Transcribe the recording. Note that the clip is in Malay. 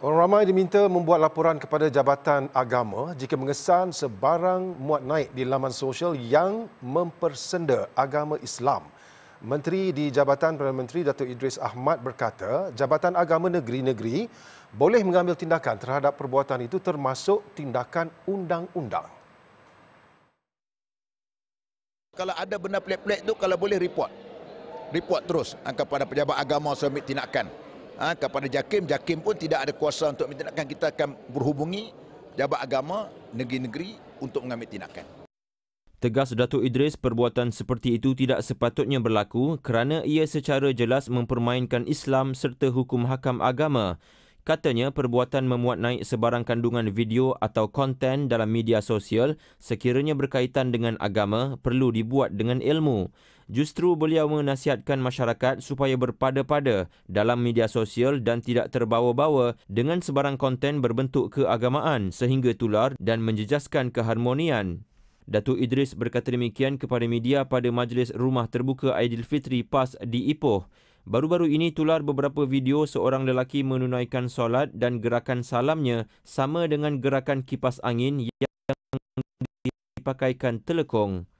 Orang ramai diminta membuat laporan kepada Jabatan Agama jika mengesan sebarang muat naik di laman sosial yang mempersenda agama Islam. Menteri di Jabatan Perdana Menteri Datuk Idris Ahmad berkata, Jabatan Agama Negeri-Negeri boleh mengambil tindakan terhadap perbuatan itu termasuk tindakan undang-undang. Kalau ada benda pelik-pelik tu kalau boleh report. Report terus kepada pejabat agama submit tindakan ha, kepada JAKIM. JAKIM pun tidak ada kuasa untuk minta tindakan. Kita akan berhubungi Jabat Agama Negeri-Negeri untuk mengambil tindakan. Tegas Datuk Idris, perbuatan seperti itu tidak sepatutnya berlaku kerana ia secara jelas mempermainkan Islam serta hukum hakam agama. Katanya perbuatan memuat naik sebarang kandungan video atau konten dalam media sosial sekiranya berkaitan dengan agama perlu dibuat dengan ilmu justru beliau menasihatkan masyarakat supaya berpada-pada dalam media sosial dan tidak terbawa-bawa dengan sebarang konten berbentuk keagamaan sehingga tular dan menjejaskan keharmonian. Datuk Idris berkata demikian kepada media pada majlis rumah terbuka Aidilfitri PAS di Ipoh. Baru-baru ini tular beberapa video seorang lelaki menunaikan solat dan gerakan salamnya sama dengan gerakan kipas angin yang dipakaikan telekong.